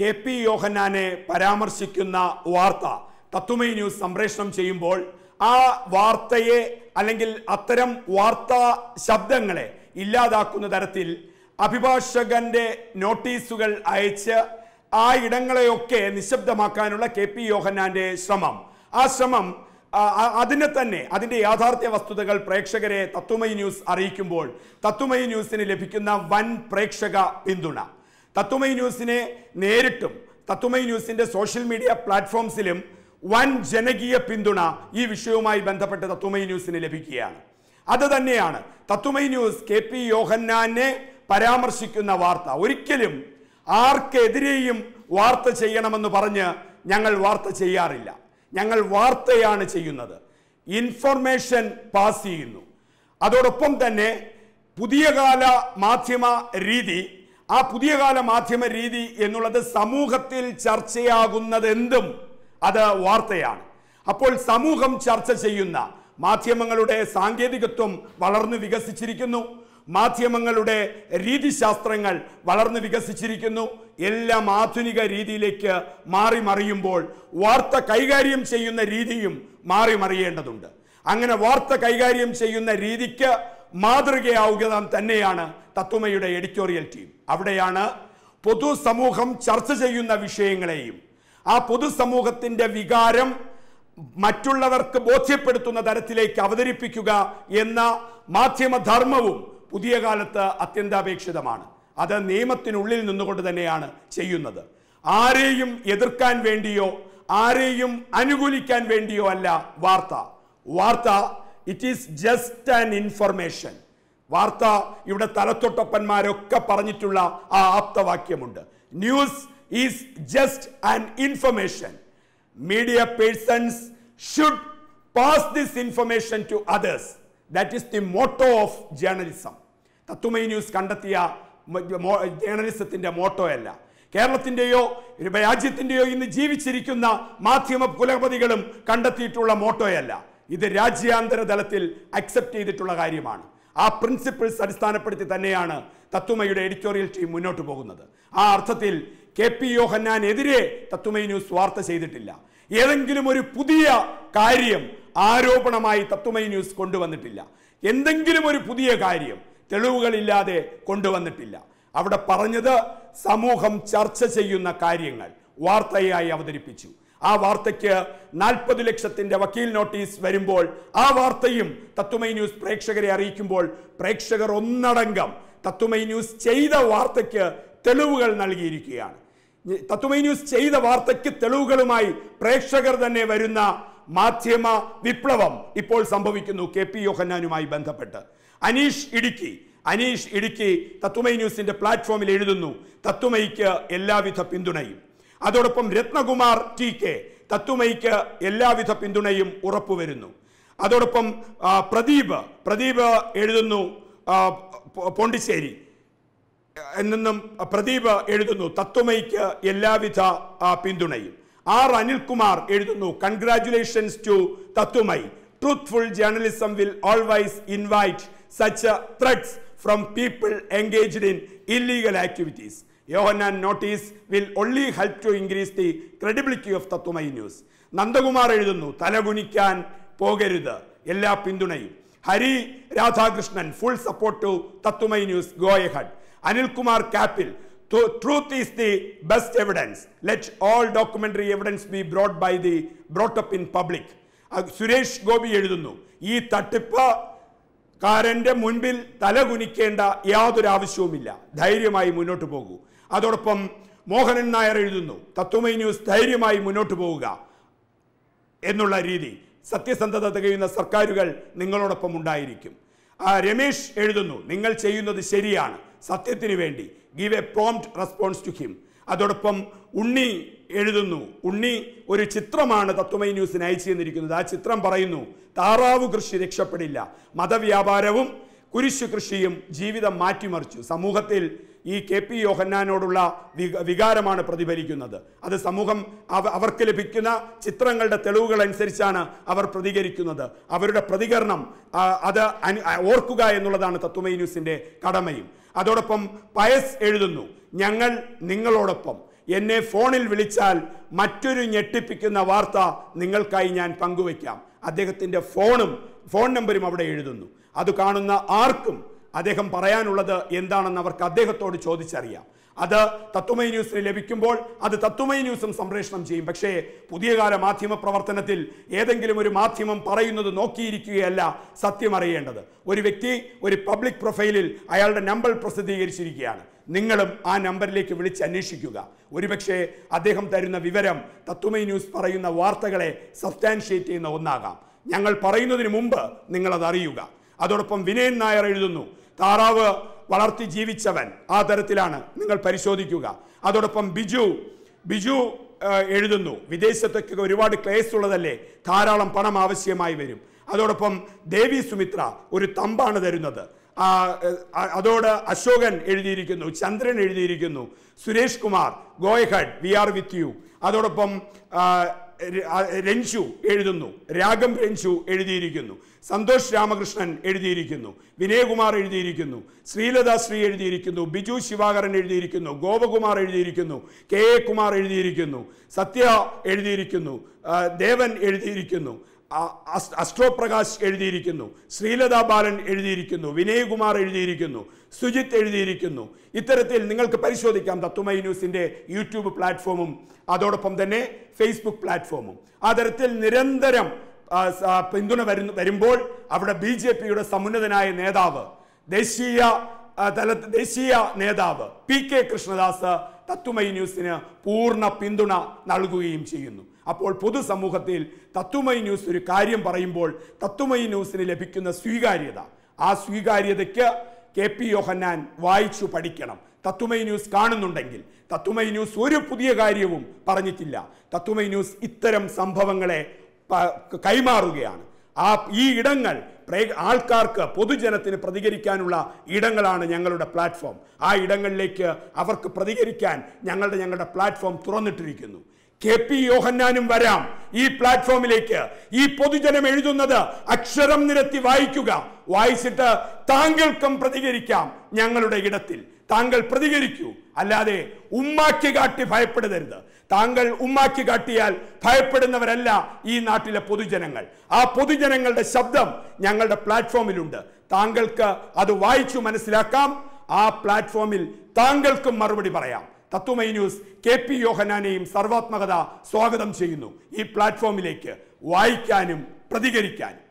K P യോഹന്നാനെ പരാമർശിക്കുന്ന വാർത്ത തത്വമൈ ന്യൂസ് സംപ്രേഷണം ചെയ്യുമ്പോൾ ആ വാർത്തയെ അല്ലെങ്കിൽ അത്തരം വാർത്താ ശബ്ദങ്ങളെ ഇല്ലാതാക്കുന്ന തരത്തിൽ അഭിഭാഷകന്റെ നോട്ടീസുകൾ അയച്ച് ആ ഇടങ്ങളെയൊക്കെ നിശബ്ദമാക്കാനുള്ള കെ പി യോഹന്നാന്റെ ശ്രമം ആ ശ്രമം അതിനെ തന്നെ അതിൻ്റെ യാഥാർത്ഥ്യ വസ്തുതകൾ പ്രേക്ഷകരെ തത്വമയി ന്യൂസ് അറിയിക്കുമ്പോൾ തത്വമയി ന്യൂസിന് ലഭിക്കുന്ന വൻ പ്രേക്ഷക പിന്തുണ തത്വമൈ ന്യൂസിനെ നേരിട്ടും തത്വമൈ ന്യൂസിന്റെ സോഷ്യൽ മീഡിയ പ്ലാറ്റ്ഫോംസിലും വൻ ജനകീയ പിന്തുണ ഈ വിഷയവുമായി ബന്ധപ്പെട്ട് തത്വമൈ ന്യൂസിന് ലഭിക്കുകയാണ് അത് തന്നെയാണ് തത്വമൈ ന്യൂസ് കെ പി യോഹന്നാനെ പരാമർശിക്കുന്ന വാർത്ത ഒരിക്കലും ആർക്കെതിരെയും വാർത്ത ചെയ്യണമെന്ന് പറഞ്ഞ് ഞങ്ങൾ വാർത്ത ചെയ്യാറില്ല ഞങ്ങൾ വാർത്തയാണ് ചെയ്യുന്നത് ഇൻഫർമേഷൻ പാസ് ചെയ്യുന്നു അതോടൊപ്പം തന്നെ പുതിയ കാല മാധ്യമ രീതി ആ പുതിയ കാല മാധ്യമ രീതി എന്നുള്ളത് സമൂഹത്തിൽ ചർച്ചയാകുന്നത് എന്തും അത് വാർത്തയാണ് അപ്പോൾ സമൂഹം ചർച്ച ചെയ്യുന്ന മാധ്യമങ്ങളുടെ സാങ്കേതികത്വം വളർന്നു വികസിച്ചിരിക്കുന്നു മാധ്യമങ്ങളുടെ രീതിശാസ്ത്രങ്ങൾ വളർന്നു വികസിച്ചിരിക്കുന്നു എല്ലാം ആധുനിക രീതിയിലേക്ക് മാറി മറിയുമ്പോൾ വാർത്ത കൈകാര്യം ചെയ്യുന്ന രീതിയും മാറി മറിയേണ്ടതുണ്ട് അങ്ങനെ വാർത്ത കൈകാര്യം ചെയ്യുന്ന രീതിക്ക് മാതൃകയാവുക നാം തന്നെയാണ് തത്വമയുടെ എഡിറ്റോറിയൽ ടീം അവിടെയാണ് പൊതുസമൂഹം ചർച്ച ചെയ്യുന്ന വിഷയങ്ങളെയും ആ പൊതുസമൂഹത്തിൻ്റെ വികാരം മറ്റുള്ളവർക്ക് ബോധ്യപ്പെടുത്തുന്ന തരത്തിലേക്ക് അവതരിപ്പിക്കുക എന്ന മാധ്യമധർമ്മവും പുതിയ കാലത്ത് അത്യന്താപേക്ഷിതമാണ് അത് നിയമത്തിനുള്ളിൽ നിന്നുകൊണ്ട് തന്നെയാണ് ചെയ്യുന്നത് ആരെയും എതിർക്കാൻ വേണ്ടിയോ ആരെയും അനുകൂലിക്കാൻ വേണ്ടിയോ അല്ല വാർത്ത വാർത്ത it is just an information വാർത്ത ഇവിടെ തലത്തൊട്ടപ്പന്മാരൊക്കെ പറഞ്ഞിട്ടുള്ള ആ ആപ്തവാക്യമുണ്ട് news is just an information media persons should pass this information to others that is the motto of journalism Tatwamayi news കണ്ടെത്തിയ ജേർണലിസത്തിന്റെ മോട്ടോ അല്ല കേരളത്തിന്റെയോ രാജ്യത്തിന്റെയോ ഇന്ന് ജീവിച്ചിരിക്കുന്ന മാധ്യമ കുലപതികളും കണ്ടെത്തിയിട്ടുള്ള മോട്ടോയല്ല ഇത് രാജ്യാന്തര തലത്തിൽ അക്സെപ്റ്റ് ചെയ്തിട്ടുള്ള കാര്യമാണ് ആ പ്രിൻസിപ്പിൾസ് അടിസ്ഥാനപ്പെടുത്തി തന്നെയാണ് തത്തുമയുടെ എഡിറ്റോറിയൽ ടീം മുന്നോട്ട് പോകുന്നത് ആ അർത്ഥത്തിൽ കെ പി യോഹന്നാനെതിരെ തത്തുമൈ ന്യൂസ് വാർത്ത ചെയ്തിട്ടില്ല ഏതെങ്കിലും ഒരു പുതിയ കാര്യം ആരോപണമായി തത്തുമൈ ന്യൂസ് കൊണ്ടുവന്നിട്ടില്ല എന്തെങ്കിലും ഒരു പുതിയ കാര്യം തെളിവുകളില്ലാതെ കൊണ്ടുവന്നിട്ടില്ല അവിടെ പറഞ്ഞത് സമൂഹം ചർച്ച ചെയ്യുന്ന കാര്യങ്ങൾ വാർത്തയായി അവതരിപ്പിച്ചു ആ വാർത്തയ്ക്ക് നാൽപ്പത് ലക്ഷത്തിന്റെ വക്കീൽ നോട്ടീസ് വരുമ്പോൾ ആ വാർത്തയും തത്വമൈ ന്യൂസ് പ്രേക്ഷകരെ അറിയിക്കുമ്പോൾ പ്രേക്ഷകർ ഒന്നടങ്കം തത്വമൈ ന്യൂസ് ചെയ്ത വാർത്തയ്ക്ക് തെളിവുകൾ നൽകിയിരിക്കുകയാണ് തത്വമൈ ന്യൂസ് ചെയ്ത വാർത്തയ്ക്ക് തെളിവുകളുമായി പ്രേക്ഷകർ തന്നെ വരുന്ന മാധ്യമ വിപ്ലവം ഇപ്പോൾ സംഭവിക്കുന്നു കെ പി യോഹന്നാനുമായി ബന്ധപ്പെട്ട് അനീഷ് ഇടുക്കി അനീഷ് ഇടുക്കി തത്വമൈ ന്യൂസിന്റെ പ്ലാറ്റ്ഫോമിൽ എഴുതുന്നു തത്വമൈക്ക് എല്ലാവിധ പിന്തുണയും അതോടൊപ്പം രത്നകുമാർ ടി കെ തത്തുമയ്ക്ക് എല്ലാവിധ പിന്തുണയും ഉറപ്പുവരുന്നു അതോടൊപ്പം പ്രദീപ് പ്രദീപ് എഴുതുന്നു പോണ്ടിച്ചേരി എന്നും പ്രദീപ് എഴുതുന്നു തത്വമയ്ക്ക് എല്ലാവിധ പിന്തുണയും ആർ അനിൽകുമാർ എഴുതുന്നു congratulations to Tatwamayi truthful journalism will always invite such threads from people engaged in illegal activities Yohannan notice will only help to increase the credibility of Tatwamayi news Nandakumar എഴുതുന്നു തലകുനിക്കാൻ പോകരുത് എല്ലാ പിന്തുണയും Hari Radhakrishnan full support to Tatwamayi news go ahead Anilkumar Kappil truth is the best evidence let all documentary evidence be brought by the brought up in public Suresh Gopi എഴുതുന്നു ഈ തട്ടിപ്പ് കാരൻ്റെ മുൻപിൽ തലകുനിക്കേണ്ട യാതൊരു ആവശ്യവുമില്ല ധൈര്യമായി മുന്നോട്ട് പോകൂ അതോടൊപ്പം മോഹനൻ നായർ എഴുതുന്നു തത്വമൈ ന്യൂസ് ധൈര്യമായി മുന്നോട്ട് പോവുക എന്നുള്ള രീതി സത്യസന്ധത തികയുന്ന സർക്കാരുകൾ നിങ്ങളോടൊപ്പം ഉണ്ടായിരിക്കും രമേശ് എഴുതുന്നു നിങ്ങൾ ചെയ്യുന്നത് ശരിയാണ് സത്യത്തിന് വേണ്ടി give a prompt response to him അതോടൊപ്പം ഉണ്ണി എഴുതുന്നു ഉണ്ണി ഒരു ചിത്രമാണ് തത്വമൈ ന്യൂസിന് അയച്ചു തന്നിരിക്കുന്നത് ആ ചിത്രം പറയുന്നു താറാവ് കൃഷി രക്ഷപ്പെടില്ല മതവ്യാപാരവും കുരിശു കൃഷിയും ജീവിതം മാറ്റിമറിച്ചു സമൂഹത്തിൽ ഈ കെ പി യോഹന്നാനോടുള്ള വികാരമാണ് പ്രതിഫലിക്കുന്നത് അത് സമൂഹം അവർക്ക് ലഭിക്കുന്ന ചിത്രങ്ങളുടെ തെളിവുകൾ അനുസരിച്ചാണ് അവർ പ്രതികരിക്കുന്നത് അവരുടെ പ്രതികരണം അത് ഓർക്കുക എന്നുള്ളതാണ് തത്വമൈ കടമയും അതോടൊപ്പം പയസ് എഴുതുന്നു ഞങ്ങൾ നിങ്ങളോടൊപ്പം എന്നെ ഫോണിൽ വിളിച്ചാൽ മറ്റൊരു ഞെട്ടിപ്പിക്കുന്ന വാർത്ത നിങ്ങൾക്കായി ഞാൻ പങ്കുവയ്ക്കാം അദ്ദേഹത്തിൻ്റെ ഫോണും ഫോൺ നമ്പരും അവിടെ എഴുതുന്നു അത് കാണുന്ന ആർക്കും അദ്ദേഹം പറയാനുള്ളത് എന്താണെന്ന് അവർക്ക് അദ്ദേഹത്തോട് ചോദിച്ചറിയാം അത് തത്വമൈ ന്യൂസിന് ലഭിക്കുമ്പോൾ അത് തത്വമൈ ന്യൂസും സംപ്രേഷണം ചെയ്യും പക്ഷേ പുതിയ കാല മാധ്യമ പ്രവർത്തനത്തിൽ ഏതെങ്കിലും ഒരു മാധ്യമം പറയുന്നത് നോക്കിയിരിക്കുകയല്ല സത്യം അറിയേണ്ടത് ഒരു വ്യക്തി ഒരു പബ്ലിക് പ്രൊഫൈലിൽ അയാളുടെ നമ്പർ പ്രസിദ്ധീകരിച്ചിരിക്കുകയാണ് നിങ്ങളും ആ നമ്പറിലേക്ക് വിളിച്ച് അന്വേഷിക്കുക ഒരുപക്ഷെ അദ്ദേഹം തരുന്ന വിവരം തത്വമൈ ന്യൂസ് പറയുന്ന വാർത്തകളെ സബ്സ്റ്റാൻഷിയേറ്റ് ചെയ്യുന്ന ഒന്നാകാം ഞങ്ങൾ പറയുന്നതിന് മുമ്പ് നിങ്ങളത് അറിയുക അതോടൊപ്പം വിനയൻ നായർ എഴുതുന്നു താറാവ് വളർത്തി ജീവിച്ചവൻ ആ തരത്തിലാണ് നിങ്ങൾ പരിശോധിക്കുക അതോടൊപ്പം ബിജു ബിജു എഴുതുന്നു വിദേശത്തൊക്കെ ഒരുപാട് ക്ലേസ് ഉള്ളതല്ലേ ധാരാളം പണം ആവശ്യമായി വരും അതോടൊപ്പം ദേവി സുമിത്ര ഒരു തമ്പാണ് തരുന്നത് അതോട് അശോകൻ എഴുതിയിരിക്കുന്നു ചന്ദ്രൻ എഴുതിയിരിക്കുന്നു Suresh Kumar go ahead we are with you അതോടൊപ്പം രഞ്ജു എഴുതുന്നു രാഗം രഞ്ജു എഴുതിയിരിക്കുന്നു സന്തോഷ് രാമകൃഷ്ണൻ എഴുതിയിരിക്കുന്നു വിനയകുമാർ എഴുതിയിരിക്കുന്നു ശ്രീലത ശ്രീ എഴുതിയിരിക്കുന്നു ബിജു ശിവാകരൻ എഴുതിയിരിക്കുന്നു ഗോപകുമാർ എഴുതിയിരിക്കുന്നു കെ എ കുമാർ എഴുതിയിരിക്കുന്നു സത്യ എഴുതിയിരിക്കുന്നു ദേവൻ എഴുതിയിരിക്കുന്നു അസ്ട്രോപ്രകാശ് എഴുതിയിരിക്കുന്നു ശ്രീലതാ ബാലൻ എഴുതിയിരിക്കുന്നു വിനയകുമാർ എഴുതിയിരിക്കുന്നു സുജിത്ത് എഴുതിയിരിക്കുന്നു ഇത്തരത്തിൽ നിങ്ങൾക്ക് പരിശോധിക്കാം തത്വമൈ ന്യൂസിൻ്റെ യൂട്യൂബ് പ്ലാറ്റ്ഫോമും അതോടൊപ്പം തന്നെ ഫേസ്ബുക്ക് പ്ലാറ്റ്ഫോമും ആ തരത്തിൽ നിരന്തരം പിന്തുണ വരുമ്പോൾ അവിടെ ബി ജെ പിയുടെ സമുന്നതനായ നേതാവ് ദേശീയ തല ദേശീയ നേതാവ് പി കെ കൃഷ്ണദാസ് തത്വമൈ ന്യൂസിന് പൂർണ്ണ പിന്തുണ നൽകുകയും ചെയ്യുന്നു അപ്പോൾ പൊതുസമൂഹത്തിൽ തത്വമൈ ന്യൂസ് ഒരു കാര്യം പറയുമ്പോൾ തത്വമൈ ന്യൂസിന് ലഭിക്കുന്ന സ്വീകാര്യത ആ സ്വീകാര്യതയ്ക്ക് കെ പി യോഹന്നാൻ വായിച്ചു പഠിക്കണം തത്വമൈ ന്യൂസ് കാണുന്നുണ്ടെങ്കിൽ തത്വമൈ ന്യൂസ് ഒരു പുതിയ കാര്യവും പറഞ്ഞിട്ടില്ല തത്വമൈ ന്യൂസ് ഇത്തരം സംഭവങ്ങളെ കൈമാറുകയാണ് ആ ഈ ഇടങ്ങൾ ആൾക്കാർക്ക് പൊതുജനത്തിന് പ്രതികരിക്കാനുള്ള ഇടങ്ങളാണ് ഞങ്ങളുടെ പ്ലാറ്റ്ഫോം ആ ഇടങ്ങളിലേക്ക് അവർക്ക് പ്രതികരിക്കാൻ ഞങ്ങളുടെ ഞങ്ങളുടെ പ്ലാറ്റ്ഫോം തുറന്നിട്ടിരിക്കുന്നു കെ പി യോഹന്നാനും വരാം ഈ പ്ലാറ്റ്ഫോമിലേക്ക് ഈ പൊതുജനം എഴുതുന്നത് അക്ഷരം നിരത്തി വായിക്കുക വായിച്ചിട്ട് താങ്കൾക്കും പ്രതികരിക്കാം ഞങ്ങളുടെ ഇടത്തിൽ താങ്കൾ പ്രതികരിക്കൂ അല്ലാതെ ഉമ്മാക്കി കാട്ടി ഭയപ്പെടരുത് താങ്കൾ ഉമ്മാക്കി കാട്ടിയാൽ ഭയപ്പെടുന്നവരല്ല ഈ നാട്ടിലെ പൊതുജനങ്ങൾ ആ പൊതുജനങ്ങളുടെ ശബ്ദം ഞങ്ങളുടെ പ്ലാറ്റ്ഫോമിലുണ്ട് താങ്കൾക്ക് അത് വായിച്ചു മനസ്സിലാക്കാം ആ പ്ലാറ്റ്ഫോമിൽ താങ്കൾക്കും മറുപടി പറയാം തത്വമൈ ന്യൂസ് കെ പി യോഹനാനെയും സർവാത്മകത സ്വാഗതം ചെയ്യുന്നു ഈ പ്ലാറ്റ്ഫോമിലേക്ക് വായിക്കാനും പ്രതികരിക്കാനും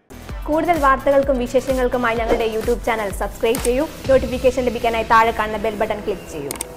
കൂടുതൽ വാർത്തകൾക്കും വിശേഷങ്ങൾക്കുമായി ഞങ്ങളുടെ യൂട്യൂബ് ചാനൽ സബ്സ്ക്രൈബ് ചെയ്യൂ നോട്ടിഫിക്കേഷൻ ലഭിക്കാനായി താഴെ കാണുന്ന ബെൽ ബട്ടൺ ക്ലിക്ക് ചെയ്യൂ